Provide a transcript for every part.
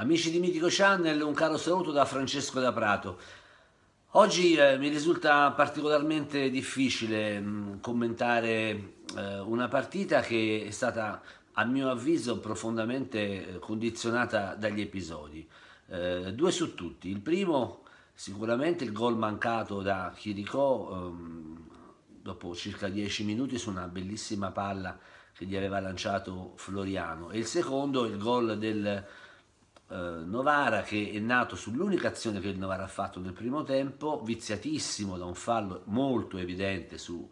Amici di Mitico Channel, un caro saluto da Francesco da Prato. Oggi eh, mi risulta particolarmente difficile mh, mm, commentare eh, una partita che è stata, a mio avviso, profondamente eh, condizionata dagli episodi. Eh, due su tutti. Il primo, sicuramente il gol mancato da Chiricò ehm, dopo circa 10 minuti su una bellissima palla che gli aveva lanciato Floriano. E il secondo, il gol del eh, Novara che è nato sull'unica azione che il Novara ha fatto nel primo tempo, viziatissimo da un fallo molto evidente su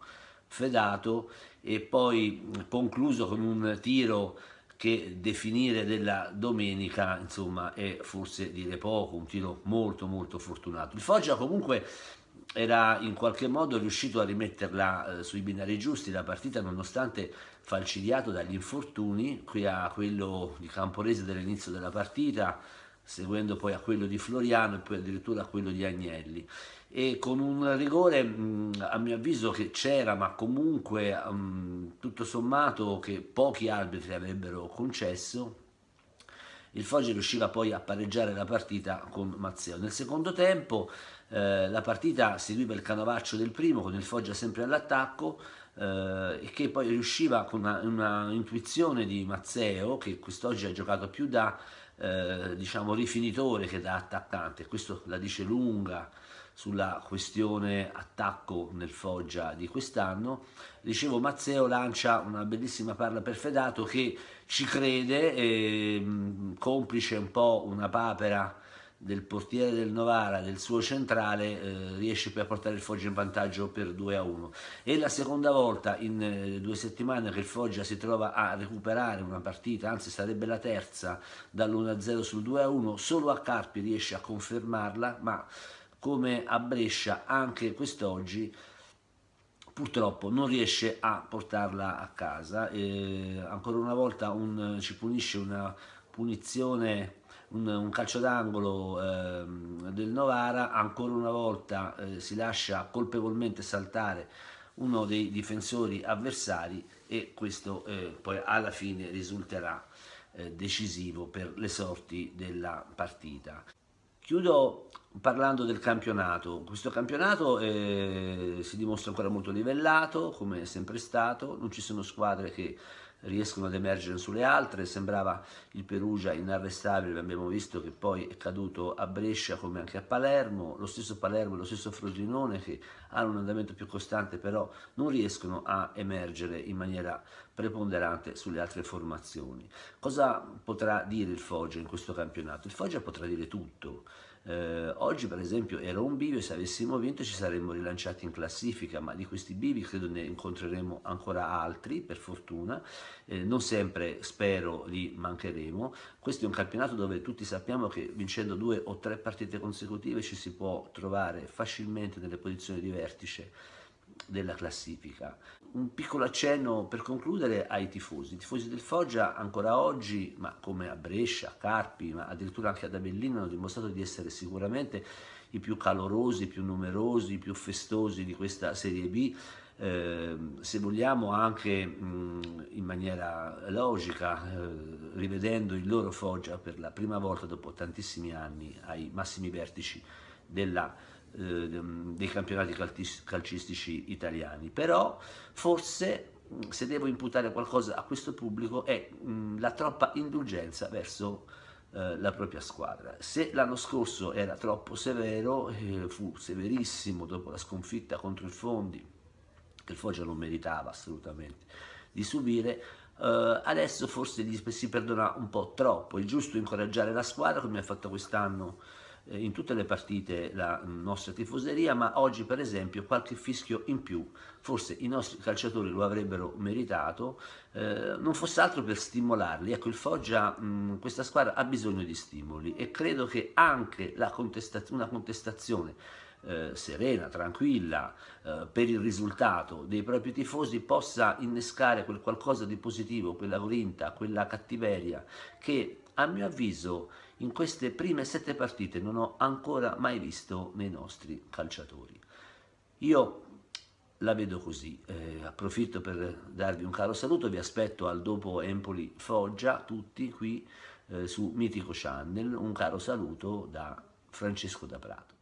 Fedato e poi concluso con un tiro che definire della domenica insomma è forse dire poco, un tiro molto molto fortunato. Il Foggia comunque era in qualche modo riuscito a rimetterla eh, sui binari giusti la partita nonostante falcidiato dagli infortuni, qui a quello di Camporese dell'inizio della partita, seguendo poi a quello di Floriano e poi addirittura a quello di Agnelli e con un rigore mm, a mio avviso che c'era ma comunque mm, tutto sommato che pochi arbitri avrebbero concesso il Foggia riusciva poi a pareggiare la partita con Mazzeo. Nel secondo tempo eh, la partita seguiva il canovaccio del primo con il Foggia sempre all'attacco eh, che poi riusciva con una, una, intuizione di Mazzeo che quest'oggi ha giocato più da eh, diciamo rifinitore che da attaccante, questo la dice lunga sulla questione attacco nel Foggia di quest'anno. Dicevo, Mazzeo lancia una bellissima parla per Fedato che ci crede, e, ehm, mh, complice un po' una papera del portiere del Novara, del suo centrale, eh, riesce poi a portare il Foggia in vantaggio per 2 a 1. È la seconda volta in eh, due settimane che il Foggia si trova a recuperare una partita, anzi sarebbe la terza dall'1 a 0 sul 2 a 1. Solo a Carpi riesce a confermarla, ma come a Brescia anche quest'oggi purtroppo non riesce a portarla a casa e ancora una volta un, ci punisce una punizione un, un calcio d'angolo eh, del Novara ancora una volta eh, si lascia colpevolmente saltare uno dei difensori avversari e questo eh, poi alla fine risulterà eh, decisivo per le sorti della partita. Chiudo parlando del campionato. Questo campionato eh, si dimostra ancora molto livellato, come è sempre stato, non ci sono squadre che riescono ad emergere sulle altre, sembrava il Perugia inarrestabile, abbiamo visto che poi è caduto a Brescia come anche a Palermo, lo stesso Palermo e lo stesso Frosinone che hanno un andamento più costante però non riescono a emergere in maniera preponderante sulle altre formazioni. Cosa potrà dire il Foggia in questo campionato? Il Foggia potrà dire tutto, eh, oggi per esempio era un bivio, se avessimo vinto ci saremmo rilanciati in classifica, ma di questi bivi credo ne incontreremo ancora altri, per fortuna, eh, non sempre spero li mancheremo. Questo è un campionato dove tutti sappiamo che vincendo due o tre partite consecutive ci si può trovare facilmente nelle posizioni di vertice della classifica. Un piccolo accenno per concludere ai tifosi. I tifosi del Foggia ancora oggi, ma come a Brescia, a Carpi, ma addirittura anche ad Avellino, hanno dimostrato di essere sicuramente i più calorosi, i più numerosi, i più festosi di questa Serie B. Eh, se vogliamo anche mh, mm, in maniera logica, eh, rivedendo il loro Foggia per la prima volta dopo tantissimi anni ai massimi vertici della Ehm, dei campionati calcistici italiani, però forse se devo imputare qualcosa a questo pubblico è mm, la troppa indulgenza verso eh, la propria squadra. Se l'anno scorso era troppo severo, eh, fu severissimo dopo la sconfitta contro il Fondi, che il Foggia non meritava assolutamente di subire, Uh, adesso forse gli, si perdona un po' troppo, è giusto incoraggiare la squadra come ha fatto quest'anno eh, in tutte le partite la mm, nostra tifoseria, ma oggi per esempio qualche fischio in più, forse i nostri calciatori lo avrebbero meritato, eh, non fosse altro per stimolarli. Ecco, il Foggia, mh, mm, questa squadra ha bisogno di stimoli e credo che anche contesta una contestazione eh, serena, tranquilla, eh, per il risultato dei propri tifosi possa innescare quel qualcosa di positivo, quella grinta, quella cattiveria che a mio avviso in queste prime sette partite non ho ancora mai visto nei nostri calciatori. Io la vedo così, eh, approfitto per darvi un caro saluto, vi aspetto al dopo Empoli Foggia, tutti qui eh, su Mitico Channel, un caro saluto da Francesco da Prato.